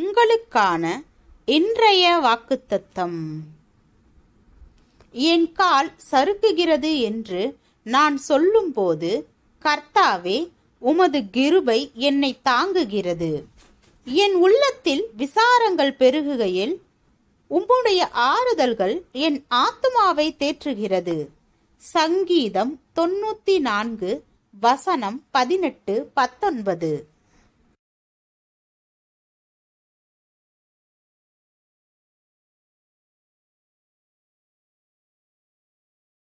உங்களுக்கான இன்றைய வாக்குத்தத்தம் என் கால் சறுக்குகிறது என்று நான் சொல்லும்போது கர்த்தாவே உமது கிருபை என்னை தாங்குகிறது என் உள்ளத்தில் விசாரங்கள் பெருகுகையில் உம்முடைய ஆறுதல்கள் என் ஆத்மாவை தேற்றுகிறது சங்கீதம் தொன்னூத்தி நான்கு வசனம் பதினெட்டு பத்தொன்பது